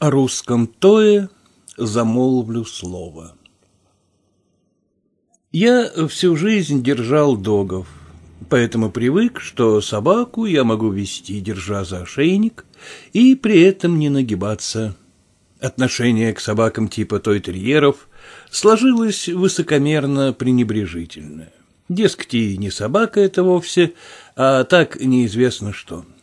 О русском тое замолвлю слово. Я всю жизнь держал догов, поэтому привык, что собаку я могу вести, держа за ошейник, и при этом не нагибаться. Отношение к собакам типа той-терьеров сложилось высокомерно-пренебрежительное. Дескать, и не собака это вовсе, а так неизвестно что —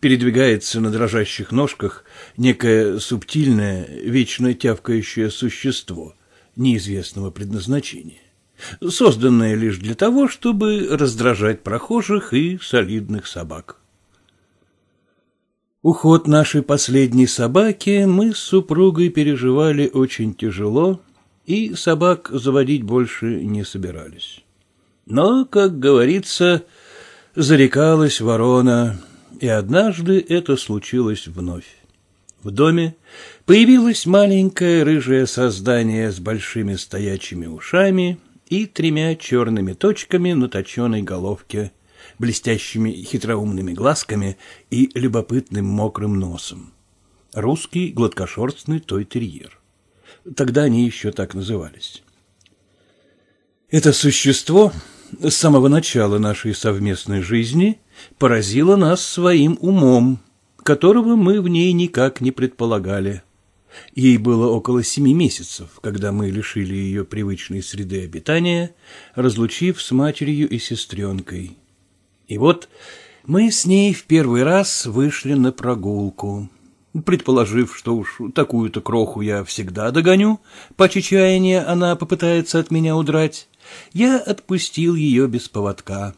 передвигается на дрожащих ножках некое субтильное, вечно тявкающее существо неизвестного предназначения, созданное лишь для того, чтобы раздражать прохожих и солидных собак. Уход нашей последней собаки мы с супругой переживали очень тяжело, и собак заводить больше не собирались. Но, как говорится, зарекалась ворона, и однажды это случилось вновь. В доме появилось маленькое рыжее создание с большими стоячими ушами и тремя черными точками на точенной головке, блестящими хитроумными глазками и любопытным мокрым носом. Русский гладкошерстный той-терьер. Тогда они еще так назывались. Это существо с самого начала нашей совместной жизни – поразила нас своим умом, которого мы в ней никак не предполагали. Ей было около семи месяцев, когда мы лишили ее привычной среды обитания, разлучив с матерью и сестренкой. И вот мы с ней в первый раз вышли на прогулку. Предположив, что уж такую-то кроху я всегда догоню, по чечаянию она попытается от меня удрать, я отпустил ее без поводка.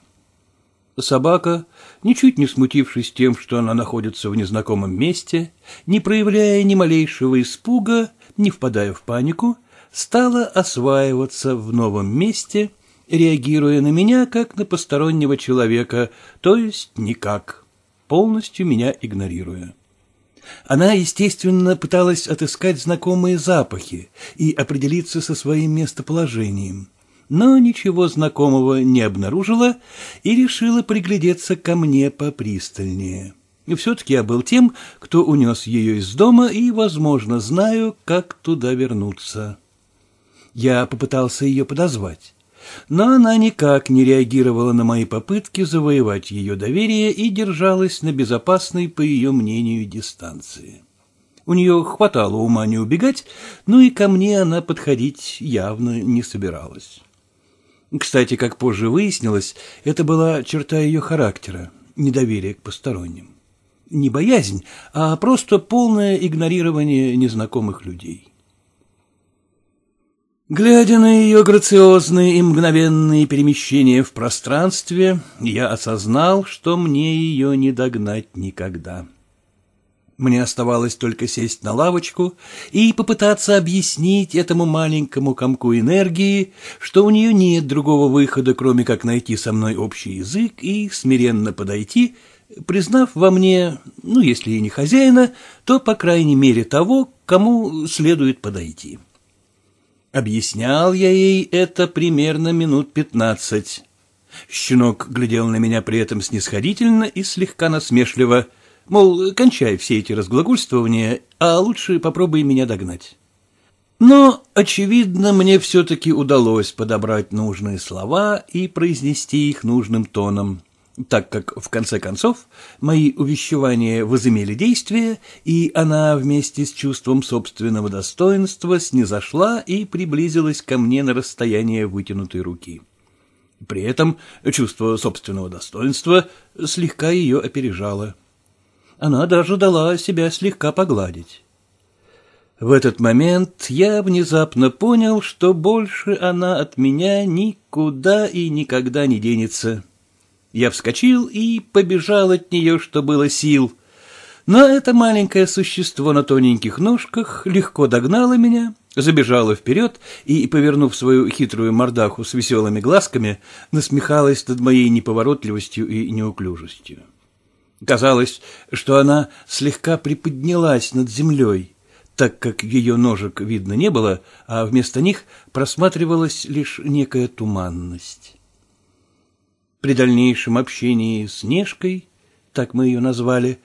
Собака, ничуть не смутившись тем, что она находится в незнакомом месте, не проявляя ни малейшего испуга, не впадая в панику, стала осваиваться в новом месте, реагируя на меня как на постороннего человека, то есть никак, полностью меня игнорируя. Она, естественно, пыталась отыскать знакомые запахи и определиться со своим местоположением – но ничего знакомого не обнаружила и решила приглядеться ко мне попристальнее. Все-таки я был тем, кто унес ее из дома и, возможно, знаю, как туда вернуться. Я попытался ее подозвать, но она никак не реагировала на мои попытки завоевать ее доверие и держалась на безопасной, по ее мнению, дистанции. У нее хватало ума не убегать, но и ко мне она подходить явно не собиралась. Кстати, как позже выяснилось, это была черта ее характера – недоверие к посторонним. Не боязнь, а просто полное игнорирование незнакомых людей. Глядя на ее грациозные и мгновенные перемещения в пространстве, я осознал, что мне ее не догнать никогда. Мне оставалось только сесть на лавочку и попытаться объяснить этому маленькому комку энергии, что у нее нет другого выхода, кроме как найти со мной общий язык и смиренно подойти, признав во мне, ну, если и не хозяина, то, по крайней мере, того, кому следует подойти. Объяснял я ей это примерно минут пятнадцать. Щенок глядел на меня при этом снисходительно и слегка насмешливо — Мол, кончай все эти разглагольствования, а лучше попробуй меня догнать. Но, очевидно, мне все-таки удалось подобрать нужные слова и произнести их нужным тоном, так как, в конце концов, мои увещевания возымели действие, и она вместе с чувством собственного достоинства снизошла и приблизилась ко мне на расстояние вытянутой руки. При этом чувство собственного достоинства слегка ее опережало она даже дала себя слегка погладить. В этот момент я внезапно понял, что больше она от меня никуда и никогда не денется. Я вскочил и побежал от нее, что было сил. Но это маленькое существо на тоненьких ножках легко догнало меня, забежало вперед и, повернув свою хитрую мордаху с веселыми глазками, насмехалось над моей неповоротливостью и неуклюжестью. Казалось, что она слегка приподнялась над землей, так как ее ножек видно не было, а вместо них просматривалась лишь некая туманность. При дальнейшем общении с Нежкой, так мы ее назвали,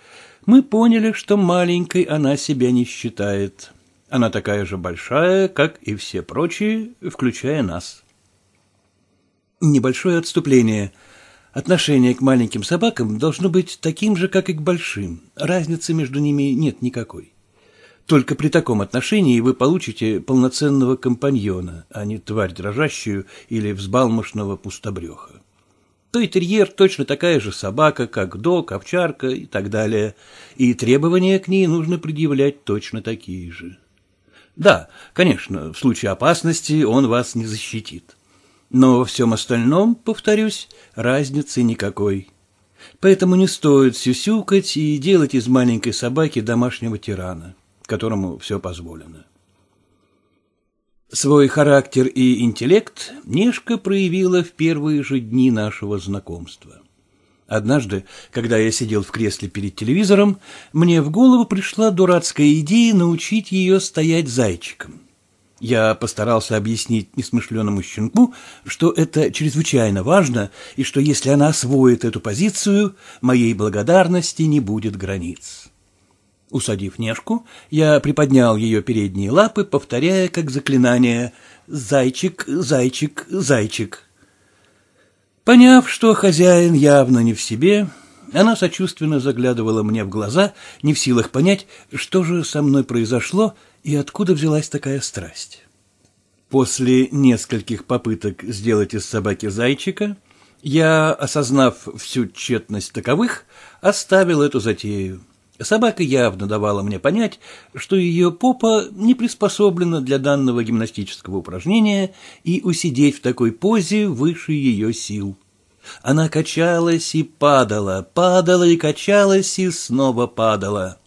мы поняли, что маленькой она себя не считает. Она такая же большая, как и все прочие, включая нас. Небольшое отступление — Отношение к маленьким собакам должно быть таким же, как и к большим. Разницы между ними нет никакой. Только при таком отношении вы получите полноценного компаньона, а не тварь дрожащую или взбалмошного пустобреха. То и терьер точно такая же собака, как док, овчарка и так далее, и требования к ней нужно предъявлять точно такие же. Да, конечно, в случае опасности он вас не защитит но во всем остальном, повторюсь, разницы никакой. Поэтому не стоит сюсюкать и делать из маленькой собаки домашнего тирана, которому все позволено. Свой характер и интеллект Нешка проявила в первые же дни нашего знакомства. Однажды, когда я сидел в кресле перед телевизором, мне в голову пришла дурацкая идея научить ее стоять зайчиком. Я постарался объяснить несмышленному щенку, что это чрезвычайно важно, и что если она освоит эту позицию, моей благодарности не будет границ. Усадив Нежку, я приподнял ее передние лапы, повторяя как заклинание «Зайчик, зайчик, зайчик». Поняв, что хозяин явно не в себе, она сочувственно заглядывала мне в глаза, не в силах понять, что же со мной произошло и откуда взялась такая страсть? После нескольких попыток сделать из собаки зайчика, я, осознав всю тщетность таковых, оставил эту затею. Собака явно давала мне понять, что ее попа не приспособлена для данного гимнастического упражнения и усидеть в такой позе выше ее сил. Она качалась и падала, падала и качалась и снова падала.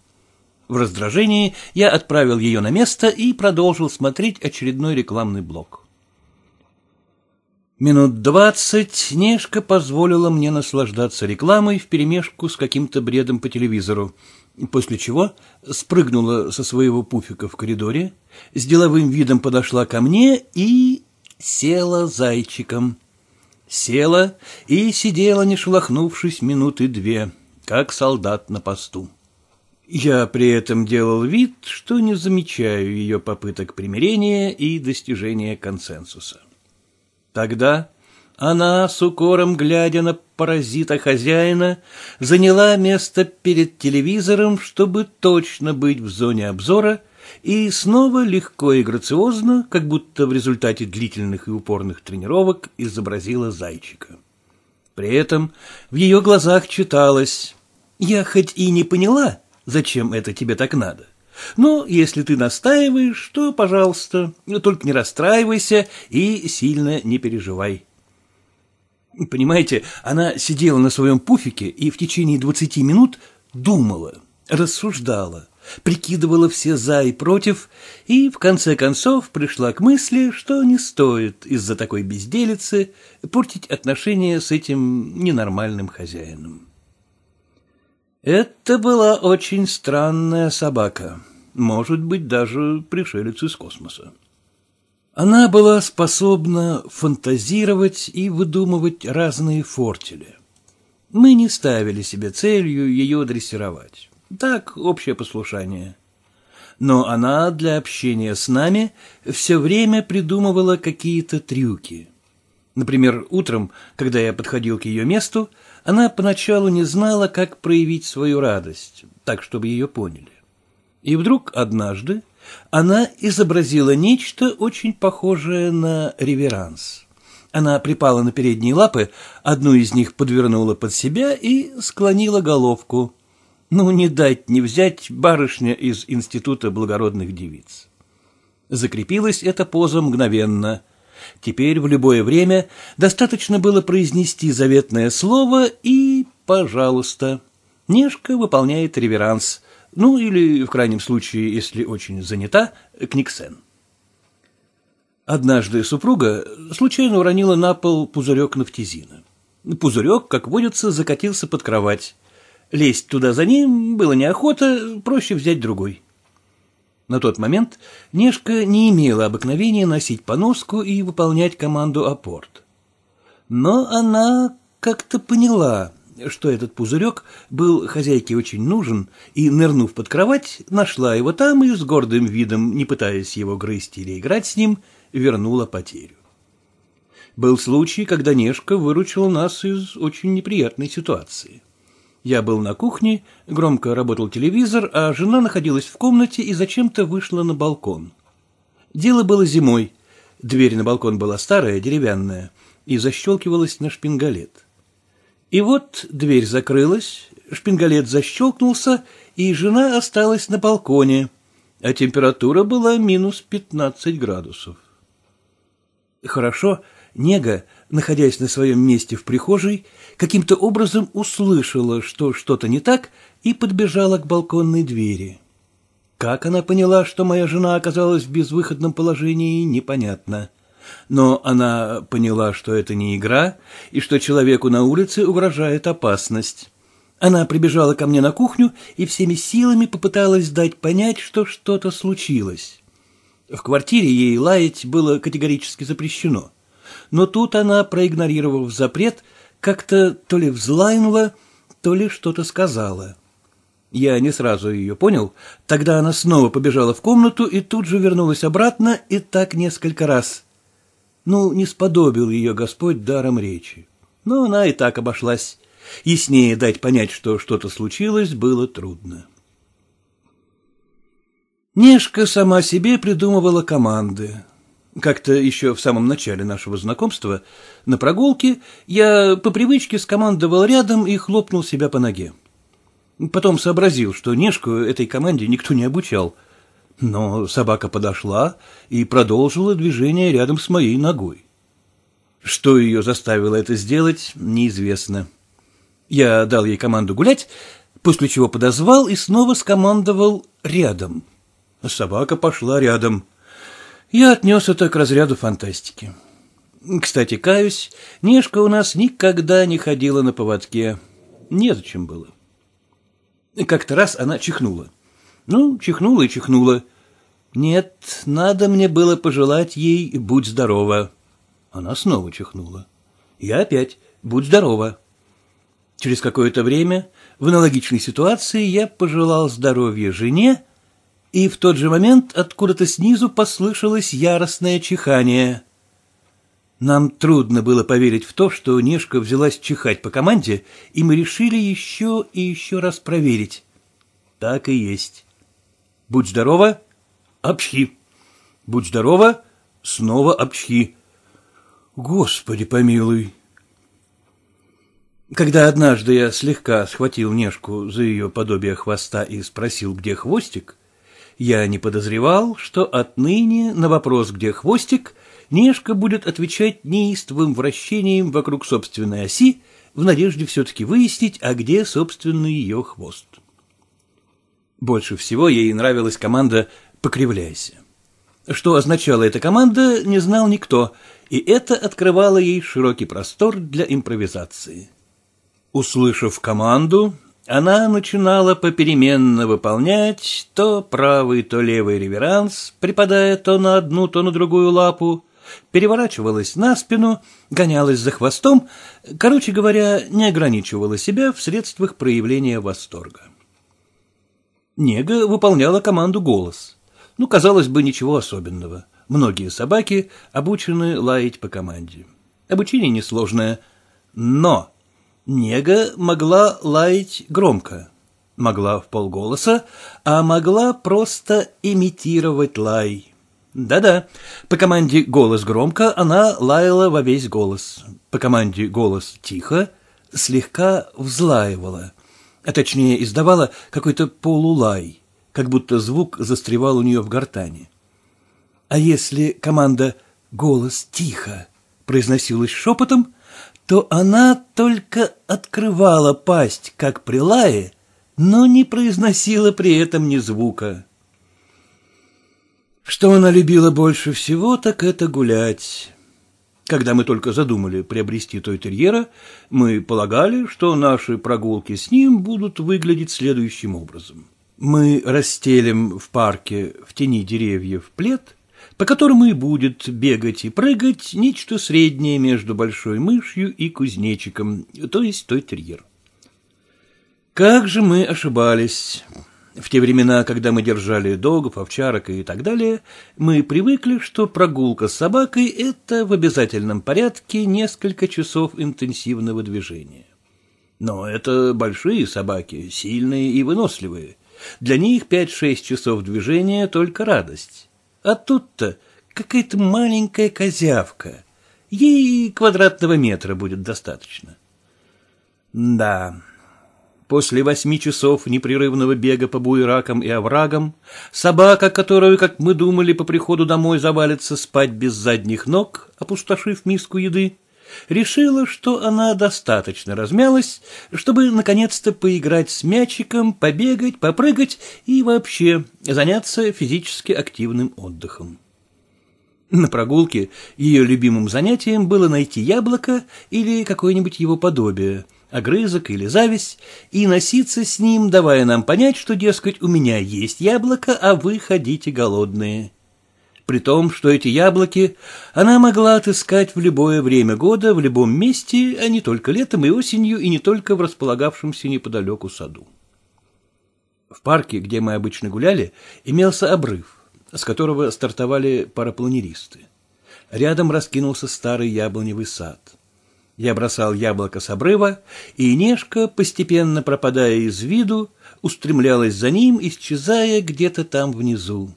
В раздражении я отправил ее на место и продолжил смотреть очередной рекламный блок. Минут двадцать Нешка позволила мне наслаждаться рекламой вперемешку с каким-то бредом по телевизору, после чего спрыгнула со своего пуфика в коридоре, с деловым видом подошла ко мне и села зайчиком. Села и сидела, не шелохнувшись, минуты две, как солдат на посту. Я при этом делал вид, что не замечаю ее попыток примирения и достижения консенсуса. Тогда она, с укором глядя на паразита хозяина, заняла место перед телевизором, чтобы точно быть в зоне обзора, и снова легко и грациозно, как будто в результате длительных и упорных тренировок, изобразила зайчика. При этом в ее глазах читалось «Я хоть и не поняла», зачем это тебе так надо. Но ну, если ты настаиваешь, то, пожалуйста, только не расстраивайся и сильно не переживай. Понимаете, она сидела на своем пуфике и в течение двадцати минут думала, рассуждала, прикидывала все «за» и «против», и в конце концов пришла к мысли, что не стоит из-за такой безделицы портить отношения с этим ненормальным хозяином. Это была очень странная собака, может быть, даже пришелец из космоса. Она была способна фантазировать и выдумывать разные фортили. Мы не ставили себе целью ее дрессировать. Так, общее послушание. Но она для общения с нами все время придумывала какие-то трюки. Например, утром, когда я подходил к ее месту, она поначалу не знала, как проявить свою радость, так, чтобы ее поняли. И вдруг однажды она изобразила нечто очень похожее на реверанс. Она припала на передние лапы, одну из них подвернула под себя и склонила головку. Ну, не дать не взять барышня из Института благородных девиц. Закрепилась эта поза мгновенно — Теперь в любое время достаточно было произнести заветное слово и «пожалуйста». Нежка выполняет реверанс, ну или, в крайнем случае, если очень занята, книгсен. Однажды супруга случайно уронила на пол пузырек нафтизина. Пузырек, как водится, закатился под кровать. Лезть туда за ним было неохота, проще взять другой. На тот момент Нешка не имела обыкновения носить поноску и выполнять команду апорт. Но она как-то поняла, что этот пузырек был хозяйке очень нужен, и, нырнув под кровать, нашла его там и с гордым видом, не пытаясь его грызть или играть с ним, вернула потерю. Был случай, когда Нешка выручила нас из очень неприятной ситуации. Я был на кухне, громко работал телевизор, а жена находилась в комнате и зачем-то вышла на балкон. Дело было зимой. Дверь на балкон была старая, деревянная, и защелкивалась на шпингалет. И вот дверь закрылась, шпингалет защелкнулся, и жена осталась на балконе, а температура была минус пятнадцать градусов. Хорошо, Нега, находясь на своем месте в прихожей, каким-то образом услышала, что что-то не так, и подбежала к балконной двери. Как она поняла, что моя жена оказалась в безвыходном положении, непонятно. Но она поняла, что это не игра, и что человеку на улице угрожает опасность. Она прибежала ко мне на кухню и всеми силами попыталась дать понять, что что-то случилось. В квартире ей лаять было категорически запрещено но тут она, проигнорировав запрет, как-то то ли взлайнула, то ли что-то сказала. Я не сразу ее понял. Тогда она снова побежала в комнату и тут же вернулась обратно, и так несколько раз. Ну, не сподобил ее Господь даром речи. Но она и так обошлась. Яснее дать понять, что что-то случилось, было трудно. Нешка сама себе придумывала команды. Как-то еще в самом начале нашего знакомства на прогулке я по привычке скомандовал рядом и хлопнул себя по ноге. Потом сообразил, что Нешку этой команде никто не обучал. Но собака подошла и продолжила движение рядом с моей ногой. Что ее заставило это сделать, неизвестно. Я дал ей команду гулять, после чего подозвал и снова скомандовал «рядом». Собака пошла рядом — я отнес это к разряду фантастики. Кстати, каюсь, Нешка у нас никогда не ходила на поводке. Незачем было. Как-то раз она чихнула. Ну, чихнула и чихнула. Нет, надо мне было пожелать ей «будь здорова». Она снова чихнула. Я опять «будь здорова». Через какое-то время в аналогичной ситуации я пожелал здоровья жене, и в тот же момент откуда-то снизу послышалось яростное чихание. Нам трудно было поверить в то, что Нешка взялась чихать по команде, и мы решили еще и еще раз проверить. Так и есть. Будь здорова, общи. Будь здорова, снова общи. Господи помилуй. Когда однажды я слегка схватил Нешку за ее подобие хвоста и спросил, где хвостик, я не подозревал, что отныне на вопрос, где хвостик, Нешка будет отвечать неистовым вращением вокруг собственной оси, в надежде все-таки выяснить, а где, собственный ее хвост. Больше всего ей нравилась команда «Покривляйся». Что означала эта команда, не знал никто, и это открывало ей широкий простор для импровизации. Услышав команду, она начинала попеременно выполнять то правый, то левый реверанс, припадая то на одну, то на другую лапу, переворачивалась на спину, гонялась за хвостом, короче говоря, не ограничивала себя в средствах проявления восторга. Нега выполняла команду голос. Ну, казалось бы, ничего особенного. Многие собаки обучены лаять по команде. Обучение несложное, но Нега могла лаять громко, могла в полголоса, а могла просто имитировать лай. Да-да, по команде «Голос громко» она лаяла во весь голос, по команде «Голос тихо» слегка взлаивала, а точнее издавала какой-то полулай, как будто звук застревал у нее в гортане. А если команда «Голос тихо» произносилась шепотом – то она только открывала пасть, как при лае, но не произносила при этом ни звука. Что она любила больше всего, так это гулять. Когда мы только задумали приобрести той терьера, мы полагали, что наши прогулки с ним будут выглядеть следующим образом. Мы расстелим в парке в тени деревьев плед, по которому и будет бегать и прыгать нечто среднее между большой мышью и кузнечиком, то есть той терьер. Как же мы ошибались! В те времена, когда мы держали догов, овчарок и так далее, мы привыкли, что прогулка с собакой — это в обязательном порядке несколько часов интенсивного движения. Но это большие собаки, сильные и выносливые. Для них 5-6 часов движения — только радость. А тут-то какая-то маленькая козявка. Ей квадратного метра будет достаточно. Да, после восьми часов непрерывного бега по буеракам и оврагам, собака, которую, как мы думали, по приходу домой завалится спать без задних ног, опустошив миску еды, решила, что она достаточно размялась, чтобы наконец-то поиграть с мячиком, побегать, попрыгать и вообще заняться физически активным отдыхом. На прогулке ее любимым занятием было найти яблоко или какое-нибудь его подобие, огрызок или зависть, и носиться с ним, давая нам понять, что, дескать, у меня есть яблоко, а вы ходите голодные при том, что эти яблоки она могла отыскать в любое время года, в любом месте, а не только летом и осенью, и не только в располагавшемся неподалеку саду. В парке, где мы обычно гуляли, имелся обрыв, с которого стартовали парапланеристы. Рядом раскинулся старый яблоневый сад. Я бросал яблоко с обрыва, и Нешка, постепенно пропадая из виду, устремлялась за ним, исчезая где-то там внизу.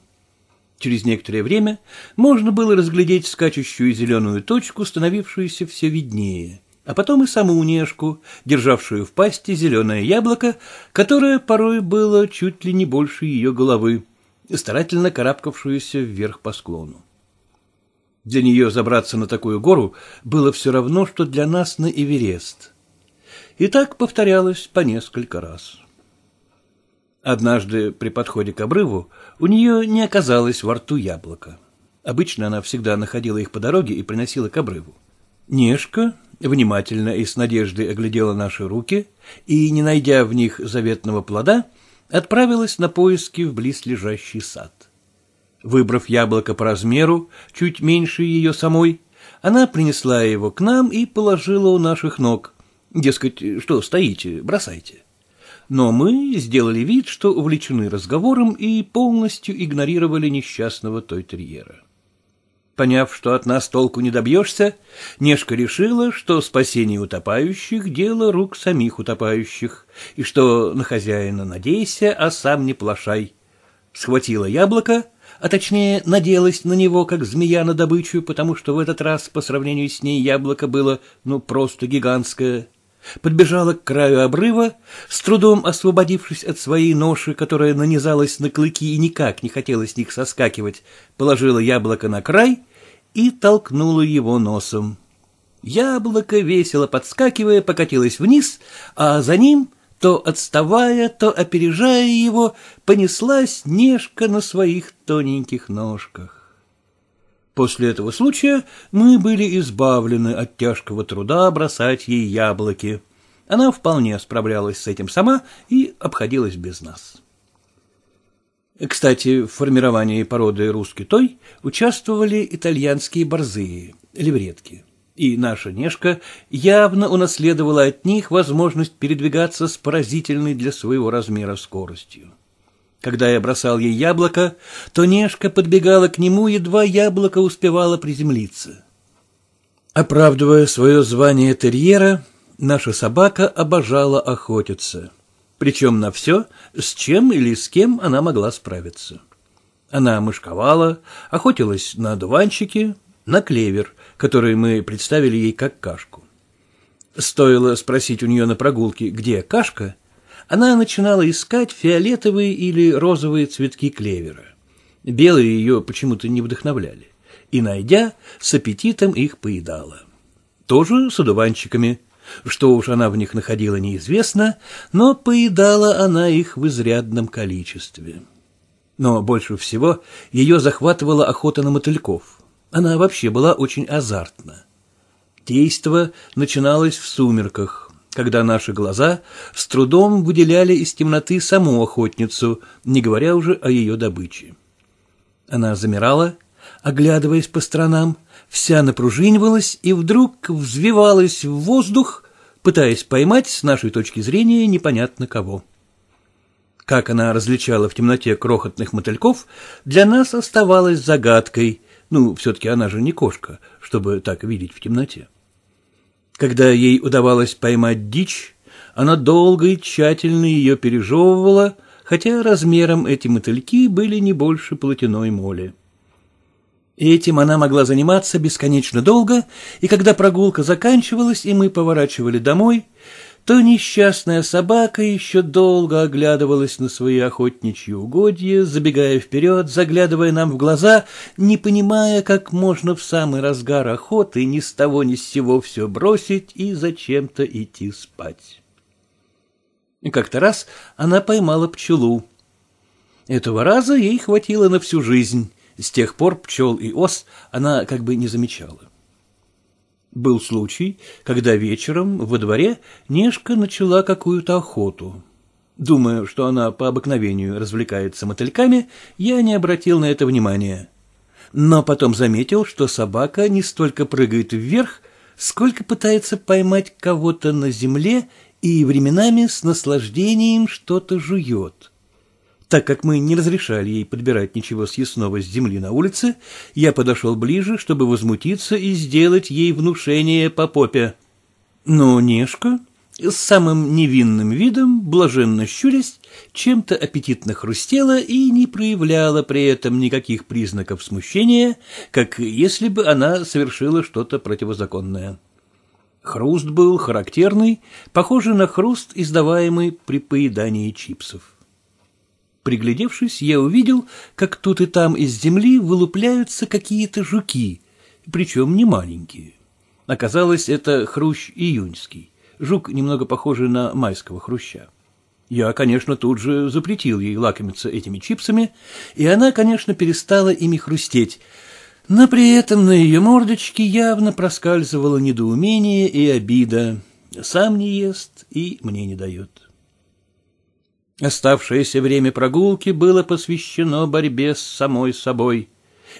Через некоторое время можно было разглядеть скачущую зеленую точку, становившуюся все виднее, а потом и саму нежку, державшую в пасти зеленое яблоко, которое порой было чуть ли не больше ее головы, старательно карабкавшуюся вверх по склону. Для нее забраться на такую гору было все равно, что для нас на Эверест. И так повторялось по несколько раз. Однажды при подходе к обрыву у нее не оказалось во рту яблоко. Обычно она всегда находила их по дороге и приносила к обрыву. Нешка внимательно и с надеждой оглядела наши руки и, не найдя в них заветного плода, отправилась на поиски в близлежащий сад. Выбрав яблоко по размеру, чуть меньше ее самой, она принесла его к нам и положила у наших ног. Дескать, что стоите, бросайте но мы сделали вид, что увлечены разговором и полностью игнорировали несчастного Тойтерьера. Поняв, что от нас толку не добьешься, Нешка решила, что спасение утопающих — дело рук самих утопающих, и что на хозяина надейся, а сам не плашай. Схватила яблоко, а точнее наделась на него, как змея на добычу, потому что в этот раз по сравнению с ней яблоко было, ну, просто гигантское — подбежала к краю обрыва, с трудом освободившись от своей ноши, которая нанизалась на клыки и никак не хотела с них соскакивать, положила яблоко на край и толкнула его носом. Яблоко, весело подскакивая, покатилось вниз, а за ним, то отставая, то опережая его, понеслась Нежка на своих тоненьких ножках. После этого случая мы были избавлены от тяжкого труда бросать ей яблоки. Она вполне справлялась с этим сама и обходилась без нас. Кстати, в формировании породы русский той участвовали итальянские борзые, левретки. И наша Нешка явно унаследовала от них возможность передвигаться с поразительной для своего размера скоростью. Когда я бросал ей яблоко, то Нешка подбегала к нему, едва яблоко успевало приземлиться. Оправдывая свое звание терьера, наша собака обожала охотиться, причем на все, с чем или с кем она могла справиться. Она мышковала, охотилась на дуванчики, на клевер, который мы представили ей как кашку. Стоило спросить у нее на прогулке, где кашка, она начинала искать фиолетовые или розовые цветки клевера. Белые ее почему-то не вдохновляли. И, найдя, с аппетитом их поедала. Тоже с одуванчиками. Что уж она в них находила, неизвестно, но поедала она их в изрядном количестве. Но больше всего ее захватывала охота на мотыльков. Она вообще была очень азартна. Действо начиналось в сумерках когда наши глаза с трудом выделяли из темноты саму охотницу, не говоря уже о ее добыче. Она замирала, оглядываясь по сторонам, вся напружинивалась и вдруг взвивалась в воздух, пытаясь поймать с нашей точки зрения непонятно кого. Как она различала в темноте крохотных мотыльков, для нас оставалось загадкой, ну, все-таки она же не кошка, чтобы так видеть в темноте. Когда ей удавалось поймать дичь, она долго и тщательно ее пережевывала, хотя размером эти мотыльки были не больше платяной моли. Этим она могла заниматься бесконечно долго, и когда прогулка заканчивалась, и мы поворачивали домой, то несчастная собака еще долго оглядывалась на свои охотничьи угодья, забегая вперед, заглядывая нам в глаза, не понимая, как можно в самый разгар охоты ни с того ни с сего все бросить и зачем-то идти спать. Как-то раз она поймала пчелу. Этого раза ей хватило на всю жизнь. С тех пор пчел и ос она как бы не замечала. Был случай, когда вечером во дворе Нешка начала какую-то охоту. Думая, что она по обыкновению развлекается мотыльками, я не обратил на это внимания. Но потом заметил, что собака не столько прыгает вверх, сколько пытается поймать кого-то на земле и временами с наслаждением что-то жует. Так как мы не разрешали ей подбирать ничего съестного с земли на улице, я подошел ближе, чтобы возмутиться и сделать ей внушение по попе. Но «Ну, Нешка с самым невинным видом, блаженно щурясь, чем-то аппетитно хрустела и не проявляла при этом никаких признаков смущения, как если бы она совершила что-то противозаконное. Хруст был характерный, похожий на хруст, издаваемый при поедании чипсов. Приглядевшись, я увидел, как тут и там из земли вылупляются какие-то жуки, причем не маленькие. Оказалось, это хрущ июньский, жук, немного похожий на майского хруща. Я, конечно, тут же запретил ей лакомиться этими чипсами, и она, конечно, перестала ими хрустеть, но при этом на ее мордочке явно проскальзывало недоумение и обида. Сам не ест и мне не дает. Оставшееся время прогулки было посвящено борьбе с самой собой.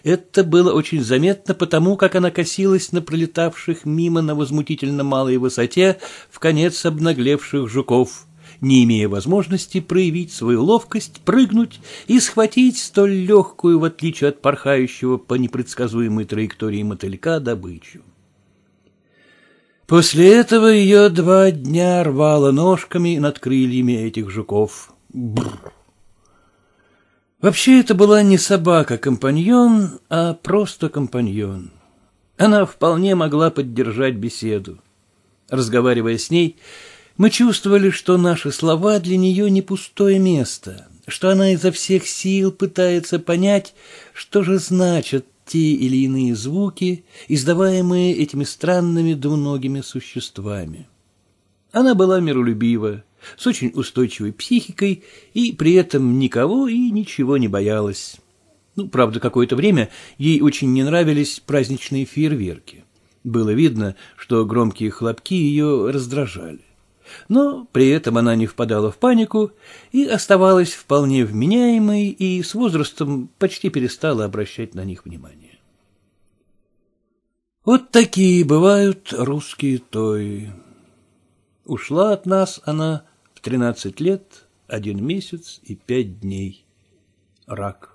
Это было очень заметно потому, как она косилась на пролетавших мимо на возмутительно малой высоте в конец обнаглевших жуков, не имея возможности проявить свою ловкость, прыгнуть и схватить столь легкую, в отличие от порхающего по непредсказуемой траектории мотылька, добычу. После этого ее два дня рвало ножками над крыльями этих жуков. Бррр. Вообще это была не собака-компаньон, а просто компаньон. Она вполне могла поддержать беседу. Разговаривая с ней, мы чувствовали, что наши слова для нее не пустое место, что она изо всех сил пытается понять, что же значат те или иные звуки, издаваемые этими странными двуногими существами. Она была миролюбива, с очень устойчивой психикой и при этом никого и ничего не боялась. Ну, правда, какое-то время ей очень не нравились праздничные фейерверки. Было видно, что громкие хлопки ее раздражали но при этом она не впадала в панику и оставалась вполне вменяемой и с возрастом почти перестала обращать на них внимание. Вот такие бывают русские тои. Ушла от нас она в тринадцать лет, один месяц и пять дней. Рак.